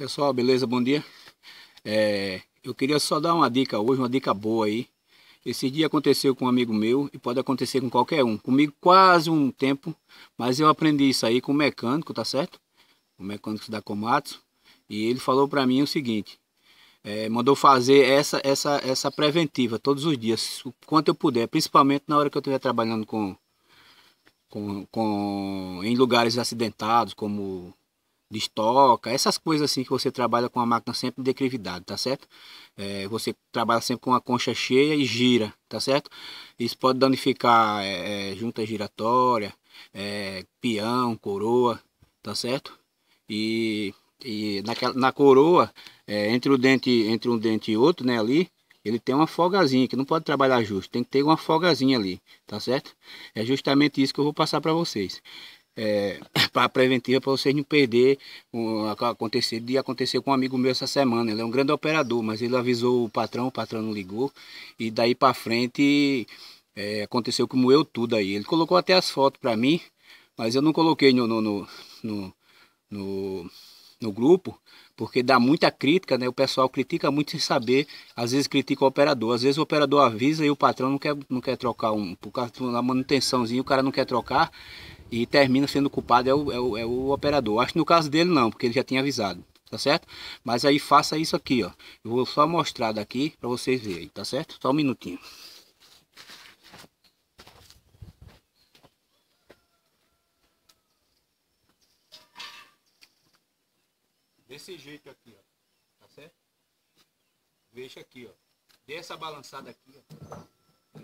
Pessoal, beleza? Bom dia. É, eu queria só dar uma dica hoje, uma dica boa aí. Esse dia aconteceu com um amigo meu e pode acontecer com qualquer um. Comigo quase um tempo, mas eu aprendi isso aí com o mecânico, tá certo? O mecânico da Komatsu. E ele falou para mim o seguinte. É, mandou fazer essa, essa, essa preventiva todos os dias, o quanto eu puder. Principalmente na hora que eu estiver trabalhando com, com, com, em lugares acidentados, como destoca, essas coisas assim que você trabalha com a máquina sempre declividade, tá certo? É, você trabalha sempre com a concha cheia e gira, tá certo? Isso pode danificar é, é, junta giratória, é, peão, coroa, tá certo? E, e naquela, na coroa, é, entre, o dente, entre um dente e outro, né, ali, ele tem uma folgazinha, que não pode trabalhar justo, tem que ter uma folgazinha ali, tá certo? É justamente isso que eu vou passar para vocês é, para preventiva para vocês não perder um, acontecer de acontecer com um amigo meu essa semana. Ele é um grande operador, mas ele avisou o patrão, o patrão não ligou e daí para frente é, aconteceu que moeu tudo aí. Ele colocou até as fotos para mim, mas eu não coloquei no, no, no, no, no no grupo, porque dá muita crítica, né? O pessoal critica muito sem saber, às vezes critica o operador, às vezes o operador avisa e o patrão não quer, não quer trocar um, por causa da manutençãozinha, o cara não quer trocar e termina sendo culpado é o, é o, é o operador. Acho que no caso dele não, porque ele já tinha avisado tá certo? Mas aí faça isso aqui, ó. Eu vou só mostrar daqui para vocês verem, tá certo? Só um minutinho. Desse jeito aqui, ó. Tá certo? Veja aqui, ó. Dê essa balançada aqui, ó.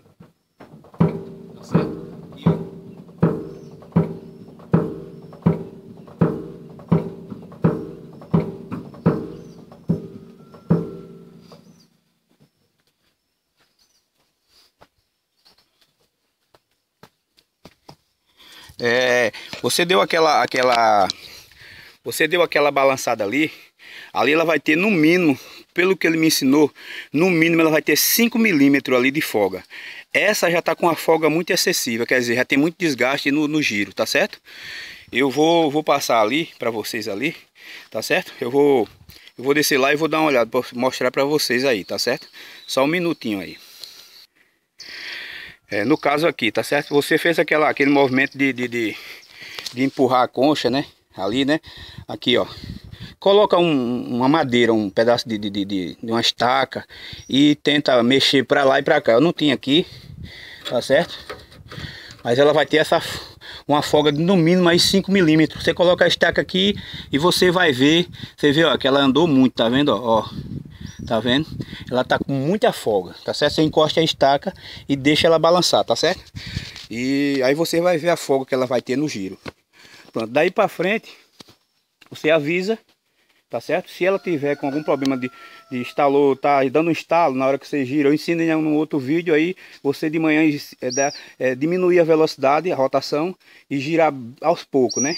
Tá certo? E ó. É, você deu aquela aquela você deu aquela balançada ali, ali ela vai ter no mínimo, pelo que ele me ensinou, no mínimo ela vai ter 5 milímetros ali de folga. Essa já está com uma folga muito excessiva, quer dizer, já tem muito desgaste no, no giro, tá certo? Eu vou, vou passar ali para vocês ali, tá certo? Eu vou, eu vou descer lá e vou dar uma olhada, para mostrar para vocês aí, tá certo? Só um minutinho aí. É, no caso aqui, tá certo? Você fez aquela, aquele movimento de, de, de, de empurrar a concha, né? ali, né? Aqui, ó. Coloca um, uma madeira, um pedaço de, de, de, de uma estaca e tenta mexer para lá e para cá. Eu não tinha aqui, tá certo? Mas ela vai ter essa uma folga de no mínimo mais 5 milímetros. Você coloca a estaca aqui e você vai ver, você vê, ó, que ela andou muito, tá vendo, ó, ó tá vendo? Ela tá com muita folga, tá certo? Você encosta a estaca e deixa ela balançar, tá certo? E aí você vai ver a folga que ela vai ter no giro planta. Daí para frente, você avisa, tá certo? Se ela tiver com algum problema de, de estalou, tá dando um estalo na hora que você gira, eu ensino em um outro vídeo aí, você de manhã é, é, diminuir a velocidade, a rotação e girar aos poucos, né?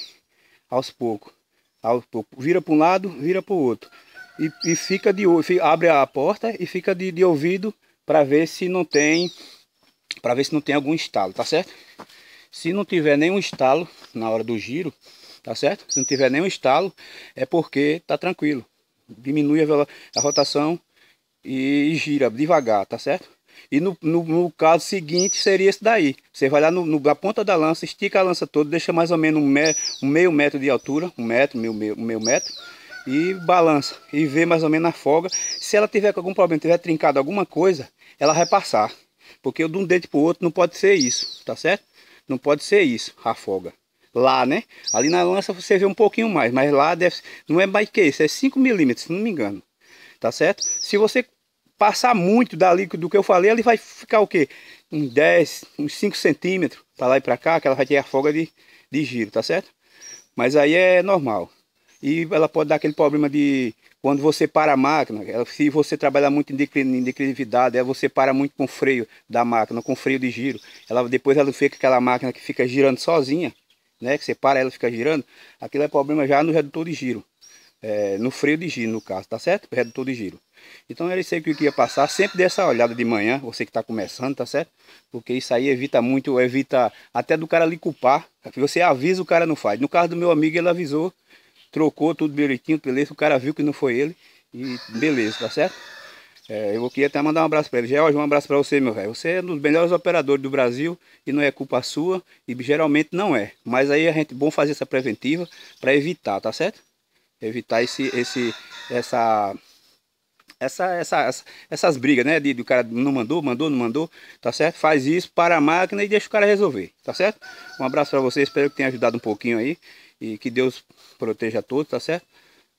Aos poucos, aos Vira para um lado, vira para o outro. E, e, fica de abre a porta e fica de, de ouvido para ver se não tem para ver se não tem algum estalo, tá certo? Se não tiver nenhum estalo na hora do giro, tá certo? Se não tiver nenhum estalo, é porque tá tranquilo. Diminui a, a rotação e, e gira devagar, tá certo? E no, no, no, caso seguinte seria esse daí. Você vai lá no, no, na ponta da lança, estica a lança toda, deixa mais ou menos um, me, um meio metro de altura, um metro, meio, meio, meio metro, e balança. E vê mais ou menos a folga. Se ela tiver com algum problema, tiver trincado alguma coisa, ela vai passar. Porque de um dente para o outro não pode ser isso, tá certo? Não pode ser isso, afoga. Lá, né? Ali na lança você vê um pouquinho mais, mas lá deve, não é mais que isso, é 5 milímetros, se não me engano. Tá certo? Se você passar muito dali do que eu falei, ele vai ficar o quê? Uns um 10, uns 5 centímetros para lá e para cá, que ela vai ter a folga de, de giro, tá certo? Mas aí é normal. E ela pode dar aquele problema de quando você para a máquina, se você trabalha muito em declividade, você para muito com o freio da máquina, com o freio de giro. Ela, depois ela fica aquela máquina que fica girando sozinha, né? Que você para ela fica girando. Aquilo é problema já no redutor de giro. É, no freio de giro, no caso, tá certo? Redutor de giro. Então sei que o que ia passar. Sempre dê essa olhada de manhã, você que está começando, tá certo? Porque isso aí evita muito, evita até do cara lhe culpar. Você avisa, o cara não faz. No caso do meu amigo, ele avisou trocou tudo direitinho, beleza. O cara viu que não foi ele e beleza, tá certo? É, eu queria até mandar um abraço para ele. Geórgia, um abraço para você, meu velho. Você é um dos melhores operadores do Brasil e não é culpa sua e geralmente não é. Mas aí a gente bom fazer essa preventiva para evitar, tá certo? Evitar esse, esse, essa, essa, essa, essa essas brigas, né? De, de o cara não mandou, mandou, não mandou, tá certo? Faz isso para a máquina e deixa o cara resolver, tá certo? Um abraço para você, espero que tenha ajudado um pouquinho aí. E que Deus proteja todos, tá certo?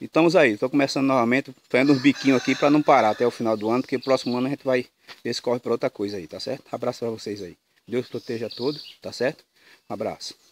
E estamos aí, estou começando novamente, fazendo uns biquinhos aqui para não parar até o final do ano, porque próximo ano a gente vai ver se corre para outra coisa aí, tá certo? Abraço para vocês aí. Deus proteja todos, tá certo? Um abraço.